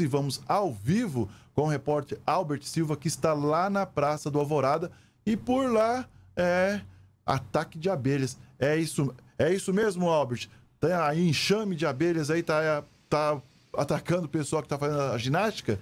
e vamos ao vivo com o repórter Albert Silva, que está lá na Praça do Alvorada. E por lá é ataque de abelhas. É isso, é isso mesmo, Albert? Tem tá aí enxame de abelhas aí, tá, tá atacando o pessoal que está fazendo a ginástica?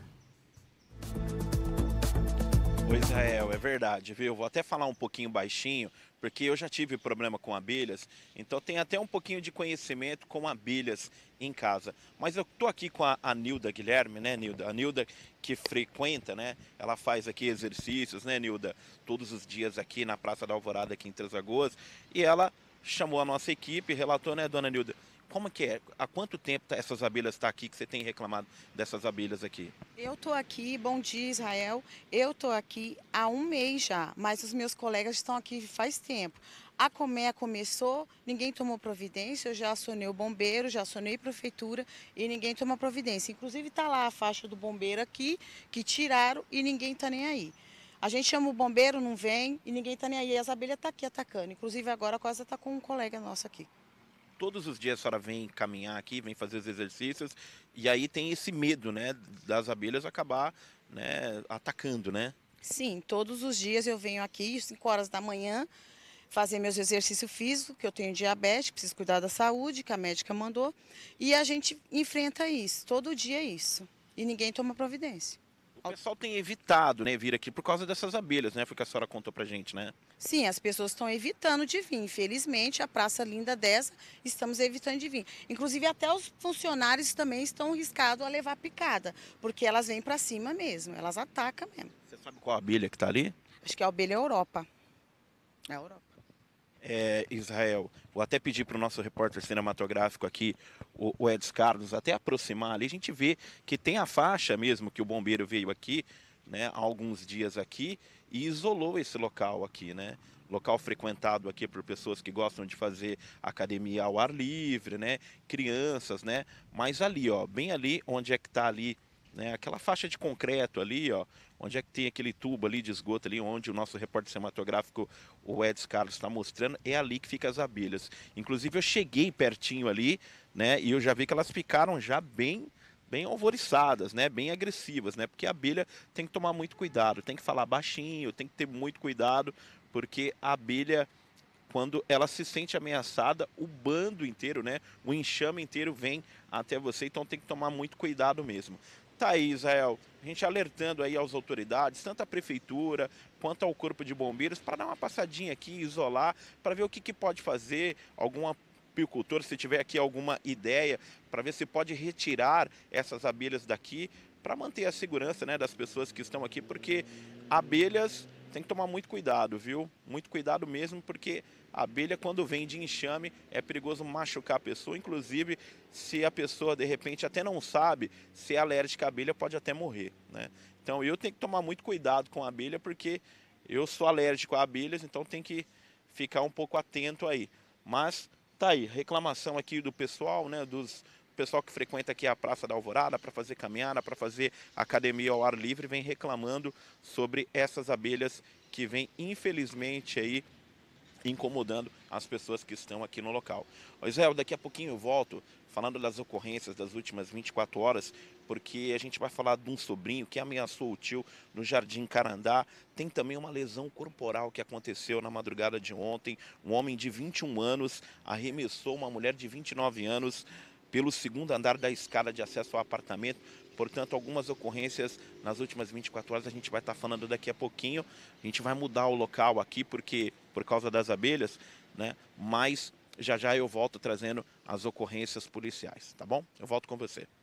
O Israel, é verdade, viu? Vou até falar um pouquinho baixinho, porque eu já tive problema com abelhas, então tenho até um pouquinho de conhecimento com abelhas em casa. Mas eu estou aqui com a, a Nilda Guilherme, né, Nilda? A Nilda que frequenta, né? Ela faz aqui exercícios, né, Nilda? Todos os dias aqui na Praça da Alvorada, aqui em Três Lagoas. E ela chamou a nossa equipe, relatou, né, dona Nilda? como é que é? Há quanto tempo tá essas abelhas estão tá aqui, que você tem reclamado dessas abelhas aqui? Eu estou aqui, bom dia Israel, eu estou aqui há um mês já, mas os meus colegas estão aqui faz tempo. A colmeia começou, ninguém tomou providência, eu já acionei o bombeiro, já acionei a prefeitura e ninguém toma providência. Inclusive está lá a faixa do bombeiro aqui, que tiraram e ninguém está nem aí. A gente chama o bombeiro, não vem e ninguém está nem aí. as abelhas estão tá aqui atacando. Inclusive agora quase está com um colega nosso aqui todos os dias a senhora vem caminhar aqui, vem fazer os exercícios, e aí tem esse medo, né, das abelhas acabar, né, atacando, né? Sim, todos os dias eu venho aqui, 5 horas da manhã, fazer meus exercícios físicos, que eu tenho diabetes, preciso cuidar da saúde, que a médica mandou, e a gente enfrenta isso, todo dia é isso, e ninguém toma providência. O pessoal tem evitado, né, vir aqui por causa dessas abelhas, né? Foi que a senhora contou pra gente, né? Sim, as pessoas estão evitando de vir. Infelizmente, a praça linda dessa, estamos evitando de vir. Inclusive, até os funcionários também estão riscados a levar picada, porque elas vêm para cima mesmo, elas atacam mesmo. Você sabe qual abelha que tá ali? Acho que é a abelha Europa. É a Europa é, Israel. Vou até pedir para o nosso repórter cinematográfico aqui, o, o Edson Carlos, até aproximar ali. A gente vê que tem a faixa mesmo que o bombeiro veio aqui, né, há alguns dias aqui, e isolou esse local aqui, né? Local frequentado aqui por pessoas que gostam de fazer academia ao ar livre, né? Crianças, né? Mas ali, ó, bem ali onde é que está ali né, aquela faixa de concreto ali, ó, onde é que tem aquele tubo ali de esgoto ali, onde o nosso repórter cinematográfico, o Edson Carlos, está mostrando, é ali que ficam as abelhas. Inclusive eu cheguei pertinho ali, né, e eu já vi que elas ficaram já bem bem alvoriçadas, né? Bem agressivas, né? Porque a abelha tem que tomar muito cuidado, tem que falar baixinho, tem que ter muito cuidado, porque a abelha quando ela se sente ameaçada, o bando inteiro, né? O enxame inteiro vem até você, então tem que tomar muito cuidado mesmo está aí, Israel, a gente alertando aí às autoridades, tanto a prefeitura quanto ao corpo de bombeiros, para dar uma passadinha aqui, isolar, para ver o que, que pode fazer, alguma apicultor, se tiver aqui alguma ideia, para ver se pode retirar essas abelhas daqui, para manter a segurança né, das pessoas que estão aqui, porque abelhas tem que tomar muito cuidado, viu? Muito cuidado mesmo, porque a abelha, quando vem de enxame, é perigoso machucar a pessoa. Inclusive, se a pessoa, de repente, até não sabe se é alérgica à abelha, pode até morrer, né? Então, eu tenho que tomar muito cuidado com a abelha, porque eu sou alérgico a abelhas, então tem que ficar um pouco atento aí. Mas, tá aí, reclamação aqui do pessoal, né? Dos pessoal que frequenta aqui a Praça da Alvorada para fazer caminhada, para fazer academia ao ar livre, vem reclamando sobre essas abelhas que vem infelizmente aí incomodando as pessoas que estão aqui no local. Israel, daqui a pouquinho eu volto falando das ocorrências das últimas 24 horas, porque a gente vai falar de um sobrinho que ameaçou o tio no Jardim Carandá. Tem também uma lesão corporal que aconteceu na madrugada de ontem. Um homem de 21 anos arremessou uma mulher de 29 anos pelo segundo andar da escada de acesso ao apartamento. Portanto, algumas ocorrências nas últimas 24 horas a gente vai estar falando daqui a pouquinho. A gente vai mudar o local aqui porque por causa das abelhas, né? Mas já já eu volto trazendo as ocorrências policiais, tá bom? Eu volto com você.